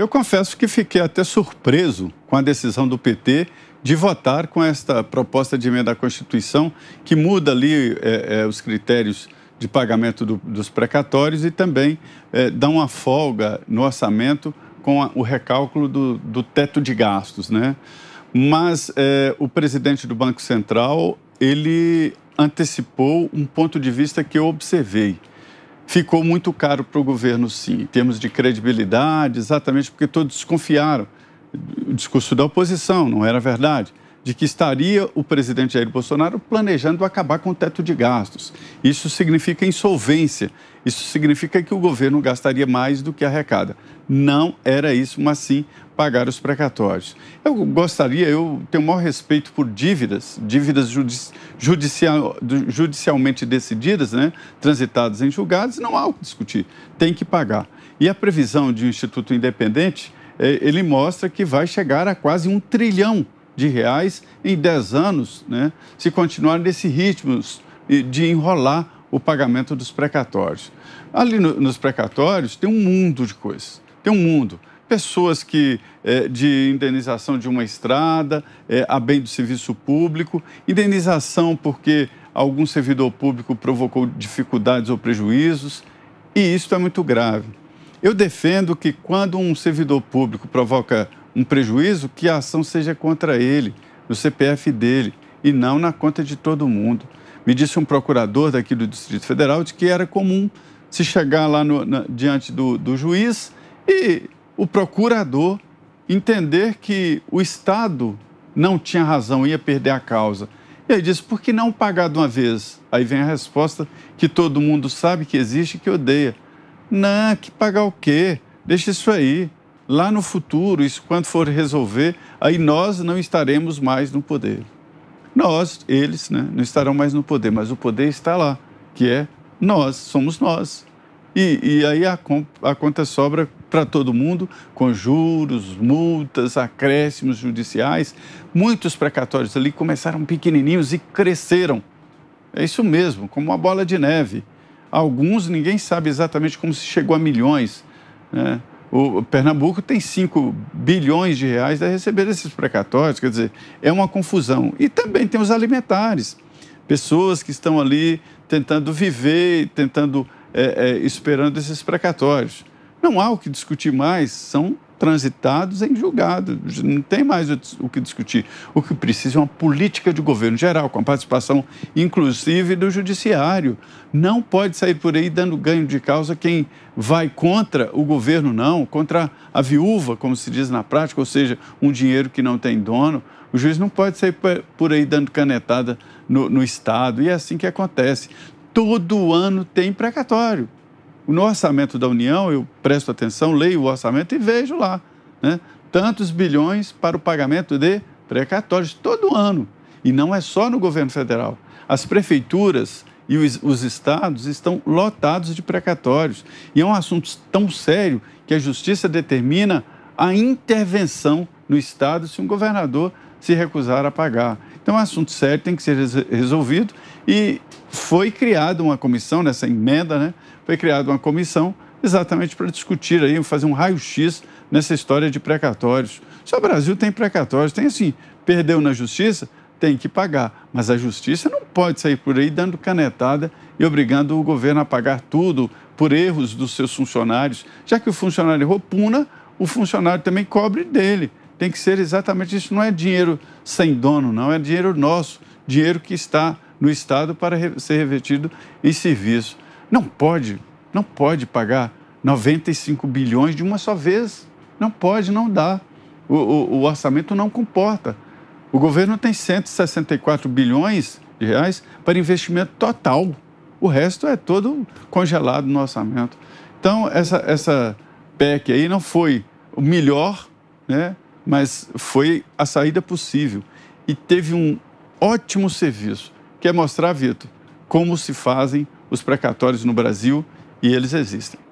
Eu confesso que fiquei até surpreso com a decisão do PT de votar com esta proposta de emenda à Constituição que muda ali é, é, os critérios de pagamento do, dos precatórios e também é, dá uma folga no orçamento com a, o recálculo do, do, teto de gastos, né? Mas o presidente do Banco Central ele antecipou um ponto de vista que eu observei ficou muito caro para o governo, sim, em termos de credibilidade, exatamente porque todos desconfiaram. O discurso da oposição não era verdade de que estaria o presidente Jair Bolsonaro planejando acabar com o teto de gastos. Isso significa insolvência, isso significa que o governo gastaria mais do que arrecada. Não era isso, mas sim pagar os precatórios. Eu gostaria, eu tenho o maior respeito por dívidas, dívidas judici judicial, judicialmente decididas, né, transitadas em julgados, não há o que discutir, tem que pagar. E a previsão de um instituto independente, eh, ele mostra que vai chegar a quase um trilhão de reais em 10 anos, né, se continuar nesse ritmo de enrolar o pagamento dos precatórios. Ali no, nos precatórios tem um mundo de coisas, tem um mundo. Pessoas que é, de indenização de uma estrada, é, a bem do serviço público, indenização porque algum servidor público provocou dificuldades ou prejuízos, e isso é muito grave. Eu defendo que quando um servidor público provoca um prejuízo, que a ação seja contra ele, no CPF dele, e não na conta de todo mundo. Me disse um procurador daqui do Distrito Federal de que era comum se chegar lá no, na, diante do, do juiz e o procurador entender que o Estado não tinha razão, ia perder a causa. E aí disse, por que não pagar de uma vez? Aí vem a resposta que todo mundo sabe que existe e que odeia. Não, que pagar o quê? Deixa isso aí lá no futuro, isso quando for resolver, aí nós não estaremos mais no poder. Nós, eles, né, não estarão mais no poder, mas o poder está lá, que é nós, somos nós. E, e aí a, a conta sobra para todo mundo, com juros, multas, acréscimos judiciais. Muitos precatórios ali começaram pequenininhos e cresceram. É isso mesmo, como uma bola de neve. Alguns ninguém sabe exatamente como se chegou a milhões. Né? O Pernambuco tem 5 bilhões de reais a receber esses precatórios, quer dizer, é uma confusão. E também tem os alimentares, pessoas que estão ali tentando viver, tentando é, é, esperando esses precatórios. Não há o que discutir mais, são transitados em julgado. Não tem mais o que discutir. O que precisa é uma política de governo geral, com a participação, inclusive, do judiciário. Não pode sair por aí dando ganho de causa quem vai contra o governo, não, contra a viúva, como se diz na prática, ou seja, um dinheiro que não tem dono. O juiz não pode sair por aí dando canetada no, no Estado. E é assim que acontece. Todo ano tem precatório. No orçamento da União, eu presto atenção, leio o orçamento e vejo lá, né? Tantos bilhões para o pagamento de precatórios todo ano. E não é só no governo federal. As prefeituras e os, os, estados estão lotados de precatórios. E é um assunto tão sério que a justiça determina a intervenção no estado se um governador se recusar a pagar. Então, é um assunto sério, tem que ser resolvido. E foi criada uma comissão, nessa emenda, né? Foi criada uma comissão exatamente para discutir aí, fazer um raio-x nessa história de precatórios. Só o Brasil tem precatórios, tem assim, perdeu na justiça, tem que pagar. Mas a justiça não pode sair por aí dando canetada e obrigando o governo a pagar tudo por erros dos seus funcionários. Já que o funcionário errou, puna, o funcionário também cobre dele tem que ser exatamente isso. Não é dinheiro sem dono, não. É dinheiro nosso, dinheiro que está no Estado para ser revertido em serviço. Não pode, não pode pagar 95 bilhões de uma só vez. Não pode, não dá. O, o, o orçamento não comporta. O governo tem 164 bilhões de reais para investimento total. O resto é todo congelado no orçamento. Então, essa, essa PEC aí não foi o melhor, né? mas foi a saída possível. E teve um ótimo serviço, que é mostrar, Vitor, como se fazem os precatórios no Brasil e eles existem.